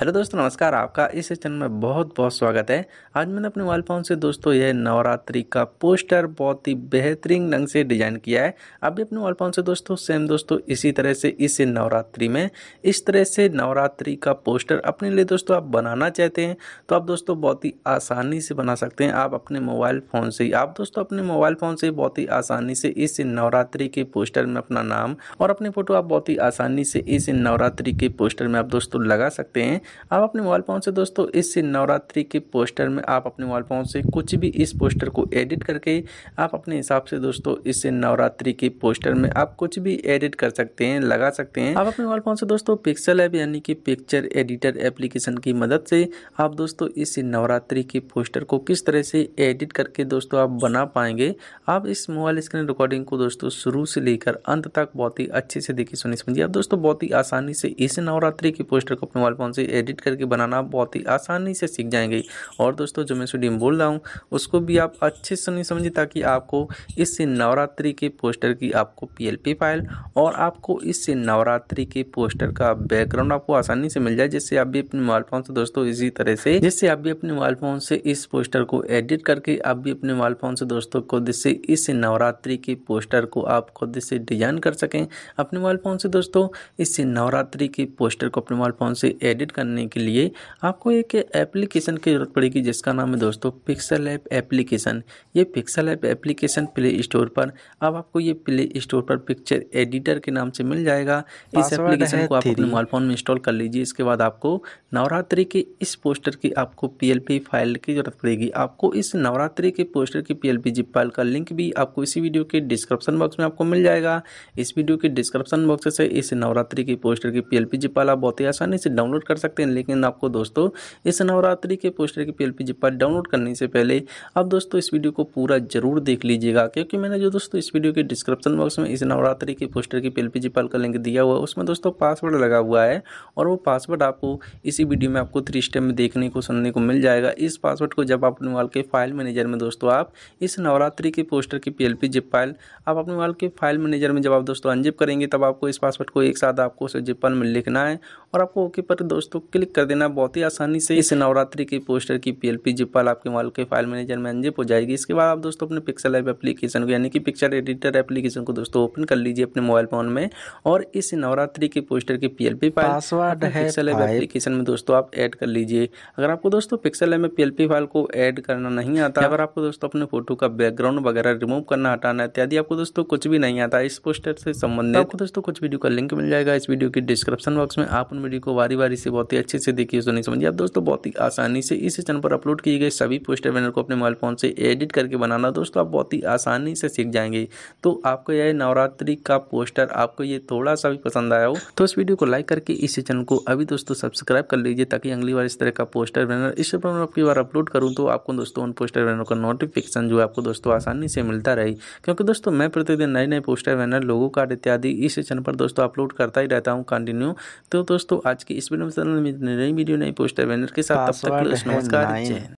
hello दोस्तों नमस्कार आपका इस चैनल में बहुत बहुत स्वागत है आज मैंने अपने मोबाइल फ़ोन से दोस्तों यह नवरात्रि का पोस्टर बहुत ही बेहतरीन ढंग से डिज़ाइन किया है अभी अपने मोबाइल फ़ोन से दोस्तों सेम दोस्तों इसी तरह से इस नवरात्रि में इस तरह से नवरात्रि का पोस्टर अपने लिए दोस्तों आप बनाना चाहते हैं तो आप दोस्तों बहुत ही आसानी से बना सकते हैं आप अपने मोबाइल फ़ोन से आप दोस्तों अपने मोबाइल फ़ोन से बहुत ही आसानी से इस नवरात्रि के पोस्टर में अपना नाम और अपनी फ़ोटो आप बहुत ही आसानी से इस नवरात्रि के पोस्टर में आप दोस्तों लगा सकते हैं आप अपने मोबाइल फ़ोन से दोस्तों इस नवरात्रि के पोस्टर में आप अपने मोबाइल फ़ोन से कुछ भी इस पोस्टर को एडिट करके आप अपने हिसाब से दोस्तों इस नवरात्रि के पोस्टर में आप कुछ भी एडिट कर सकते हैं लगा सकते हैं आप अपने मोबाइल फ़ोन से दोस्तों पिक्सल ऐप यानी कि पिक्चर एडिटर एप्लीकेशन की मदद से आप दोस्तों इस नवरात्रि के पोस्टर को किस तरह से एडिट करके दोस्तों आप बना पाएंगे आप इस मोबाइल स्क्रीन रिकॉर्डिंग को दोस्तों शुरू से लेकर अंत तक बहुत ही अच्छे से देखिए सुनिए समझिए आप दोस्तों बहुत ही आसानी से इस नवरात्रि के पोस्टर को अपने मोबाइल फ़ोन से एडिट करके बनाना बहुत ही आसानी से सीख जाएंगे और दोस्तों जो मैं स्टूडियो बोल रहा हूँ उसको भी आप अच्छे से नहीं समझिए ताकि आपको इससे नवरात्रि के पोस्टर की आपको पी फाइल और आपको इससे नवरात्रि के पोस्टर का बैकग्राउंड आपको आसानी से मिल जाए जिससे आप भी अपने मोबाइल फ़ोन से दोस्तों इसी तरह से जिससे आप भी अपने मोबाइल फ़ोन से इस पोस्टर को एडिट करके आप भी अपने मोबाइल फ़ोन से दोस्तों खुद से इस नवरात्रि के पोस्टर को आप खुद से डिजाइन कर सकें अपने मोबाइल फ़ोन से दोस्तों इस नवरात्रि के पोस्टर को अपने मोबाइल फ़ोन से एडिट करने करने के लिए आपको एक एप्लीकेशन की ज़रूरत पड़ेगी जिसका नाम है दोस्तों पिक्सल ऐप एप्लीकेशन ये Pixel app application play store पर अब आपको ये प्ले स्टोर पर पिक्चर एडिटर के नाम से मिल जाएगा इस एप्लीकेशन को आप अपने मोबाइल फ़ोन में इंस्टॉल कर लीजिए इसके बाद आपको नवरात्रि के इस पोस्टर की आपको पी फाइल की ज़रूरत पड़ेगी आपको इस नवरात्रि के पोस्टर की पी एल फाइल का लिंक भी आपको इसी वीडियो के डिस्क्रिप्शन बॉक्स में आपको मिल जाएगा इस वीडियो के डिस्क्रिप्शन बॉक्स से इस नवरात्रि के पोस्टर की पी पी फाइल आप बहुत ही आसानी से डाउनलोड कर सकते सकते हैं लेकिन आपको दोस्तों इस नवरात्रि के पोस्टर की पी एल डाउनलोड करने से पहले आप दोस्तों इस वीडियो को पूरा जरूर देख लीजिएगा क्योंकि मैंने जो दोस्तों इस वीडियो के डिस्क्रिप्शन बॉक्स में इस नवरात्रि के पोस्टर की पी एल का लिंक दिया हुआ है उसमें दोस्तों पासवर्ड लगा हुआ है और वो पासवर्ड आपको इसी वीडियो में आपको थ्री स्टेप में देखने को सुनने को मिल जाएगा इस पासवर्ड को जब आप अपने वाल के फाइल मैनेजर में दोस्तों आप इस नवरात्रि के पोस्टर की पी जिप फाइल आप अपने वाल के फाइल मैनेजर में जब आप दोस्तों अनजिप करेंगे तब आपको इस पासवर्ड को एक साथ आपको उसे फाइल में लिखना है और आपको ओके पर दोस्तों क्लिक कर देना बहुत ही आसानी से इस नवरात्रि के पोस्टर की पीएलपी जिप फाइल आपके मोबाइल के फाइल मैनेजर में अंजिप हो जाएगी इसके बाद आप दोस्तों अपने पिक्सल ऐप एप्लीकेशन को यानी कि पिक्चर एडिटर एप्लीकेशन को दोस्तों ओपन कर लीजिए अपने मोबाइल फोन में और इस नवरात्रि के पोस्टर की पी फाइल पासवर्ड है पिक्सल ऐप एप्लीकेशन में दोस्तों आप ऐड कर लीजिए अगर आपको दोस्तों पिक्सल ऐप में पी फाइल को ऐड करना नहीं आता अगर आपको दोस्तों अपने फोटो का बैकग्राउंड वगैरह रिमूव करना हटाना इत्यादि आपको दोस्तों कुछ भी नहीं आता इस पोस्टर से संबंधित तो आपको दोस्तों कुछ वीडियो का लिंक मिल जाएगा इस वीडियो के डिस्क्रिप्शन बॉक्स में आप उन वीडियो को बारी बारी से बहुत बहुत ही अच्छे से देखिए नहीं समझिए आप दोस्तों बहुत ही आसानी से इस चैनल पर अपलोड किए गए सभी पोस्टर बैनर को अपने मोबाइल फ़ोन से एडिट करके बनाना दोस्तों आप बहुत ही आसानी से सीख जाएंगे तो आपको यह नवरात्रि का पोस्टर आपको ये थोड़ा सा भी पसंद आया हो तो इस वीडियो को लाइक करके इस चैनल को अभी दोस्तों सब्सक्राइब कर लीजिए ताकि अगली बार इस तरह का पोस्टर बैनर इस पर मैं आपकी बार अपलोड करूँ तो आपको दोस्तों उन पोस्टर बैनर का नोटिफिकेशन जो आपको दोस्तों आसानी से मिलता रहे क्योंकि दोस्तों मैं प्रतिदिन नए नए पोस्टर बैनर लोगों का इत्यादि इस चैनल पर दोस्तों अपलोड करता ही रहता हूँ कंटिन्यू तो दोस्तों आज की इस वीडियो में मिलते नई वीडियो नई पोस्टर बैनर के साथ तब तक नमस्कार